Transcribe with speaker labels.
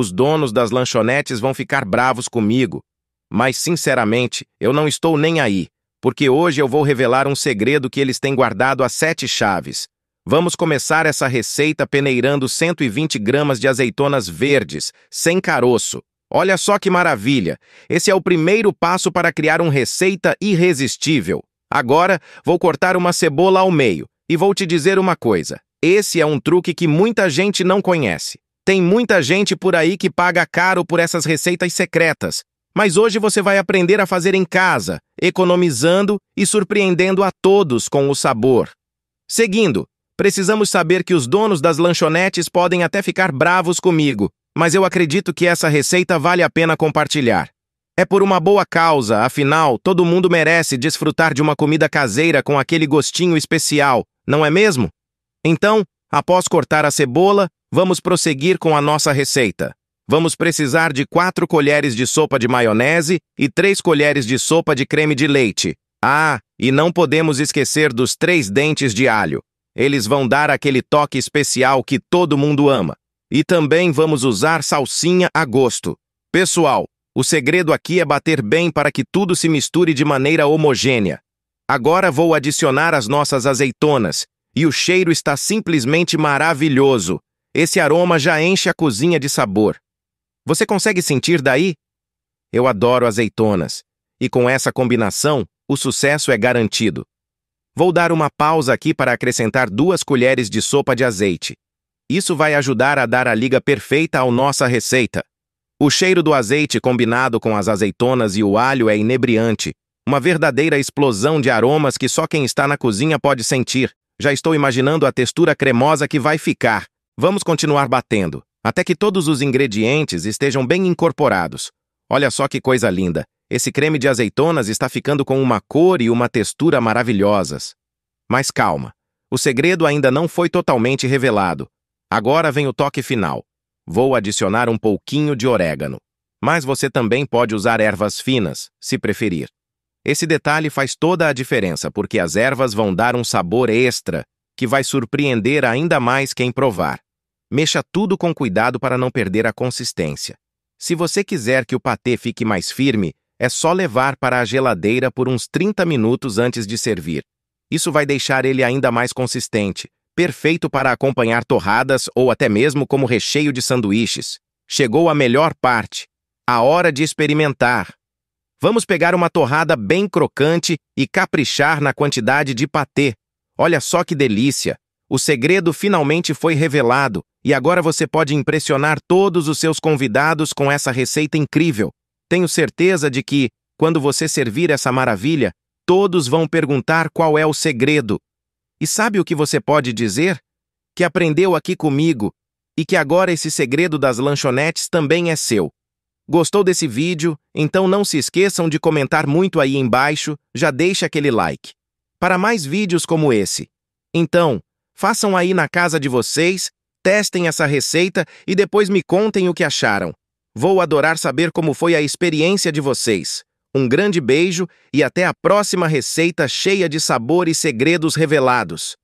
Speaker 1: Os donos das lanchonetes vão ficar bravos comigo, mas sinceramente eu não estou nem aí, porque hoje eu vou revelar um segredo que eles têm guardado a sete chaves. Vamos começar essa receita peneirando 120 gramas de azeitonas verdes, sem caroço. Olha só que maravilha! Esse é o primeiro passo para criar uma receita irresistível. Agora, vou cortar uma cebola ao meio e vou te dizer uma coisa. Esse é um truque que muita gente não conhece. Tem muita gente por aí que paga caro por essas receitas secretas, mas hoje você vai aprender a fazer em casa, economizando e surpreendendo a todos com o sabor. Seguindo, precisamos saber que os donos das lanchonetes podem até ficar bravos comigo, mas eu acredito que essa receita vale a pena compartilhar. É por uma boa causa, afinal, todo mundo merece desfrutar de uma comida caseira com aquele gostinho especial, não é mesmo? Então, após cortar a cebola, Vamos prosseguir com a nossa receita. Vamos precisar de 4 colheres de sopa de maionese e 3 colheres de sopa de creme de leite. Ah, e não podemos esquecer dos três dentes de alho. Eles vão dar aquele toque especial que todo mundo ama. E também vamos usar salsinha a gosto. Pessoal, o segredo aqui é bater bem para que tudo se misture de maneira homogênea. Agora vou adicionar as nossas azeitonas, e o cheiro está simplesmente maravilhoso. Esse aroma já enche a cozinha de sabor. Você consegue sentir daí? Eu adoro azeitonas, e com essa combinação, o sucesso é garantido. Vou dar uma pausa aqui para acrescentar duas colheres de sopa de azeite. Isso vai ajudar a dar a liga perfeita à nossa receita. O cheiro do azeite combinado com as azeitonas e o alho é inebriante, uma verdadeira explosão de aromas que só quem está na cozinha pode sentir. Já estou imaginando a textura cremosa que vai ficar. Vamos continuar batendo, até que todos os ingredientes estejam bem incorporados. Olha só que coisa linda! Esse creme de azeitonas está ficando com uma cor e uma textura maravilhosas. Mas calma, o segredo ainda não foi totalmente revelado. Agora vem o toque final. Vou adicionar um pouquinho de orégano. Mas você também pode usar ervas finas, se preferir. Esse detalhe faz toda a diferença, porque as ervas vão dar um sabor extra que vai surpreender ainda mais quem provar. Mexa tudo com cuidado para não perder a consistência. Se você quiser que o patê fique mais firme, é só levar para a geladeira por uns 30 minutos antes de servir. Isso vai deixar ele ainda mais consistente, perfeito para acompanhar torradas ou até mesmo como recheio de sanduíches. Chegou a melhor parte, a hora de experimentar. Vamos pegar uma torrada bem crocante e caprichar na quantidade de patê. Olha só que delícia! O segredo finalmente foi revelado e agora você pode impressionar todos os seus convidados com essa receita incrível. Tenho certeza de que, quando você servir essa maravilha, todos vão perguntar qual é o segredo. E sabe o que você pode dizer? Que aprendeu aqui comigo e que agora esse segredo das lanchonetes também é seu. Gostou desse vídeo? Então não se esqueçam de comentar muito aí embaixo, já deixa aquele like. Para mais vídeos como esse. Então, Façam aí na casa de vocês, testem essa receita e depois me contem o que acharam. Vou adorar saber como foi a experiência de vocês. Um grande beijo e até a próxima receita cheia de sabor e segredos revelados.